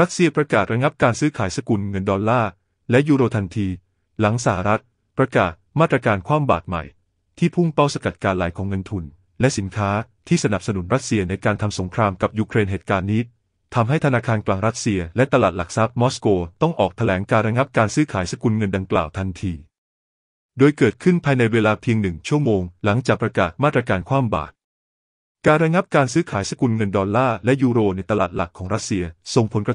รัสเซียประกาศระงับการซื้อขายสกุลเงินดอลลาร์และยูโรทันที หลังสหรัฐ ประกาศมาตรการคว่ำบาตรใหม่ ที่พุ่งเป้าสกัดการไหลของเงินทุน และสินค้าที่สนับสนุนรัสเซียในการทำสงครามกับยูเครนเหตุการณ์นี้ทำให้ธนาคารกลางรัสเซียและตลาดหลักทรัพย์มอสโกต้องออกแถลงการระงับการซื้อขายสกุลเงินดังกล่าวทันที โดยเกิดขึ้นภายในเวลาเพียงหนึ่งชั่วโมงหลังจากประกาศมาตรการคว่ำบาตรการระงับการซื้อขายสกุลเงินดอลลาร์และยูโรในตลาดหลักของรัสเซียส่งผลกระทบ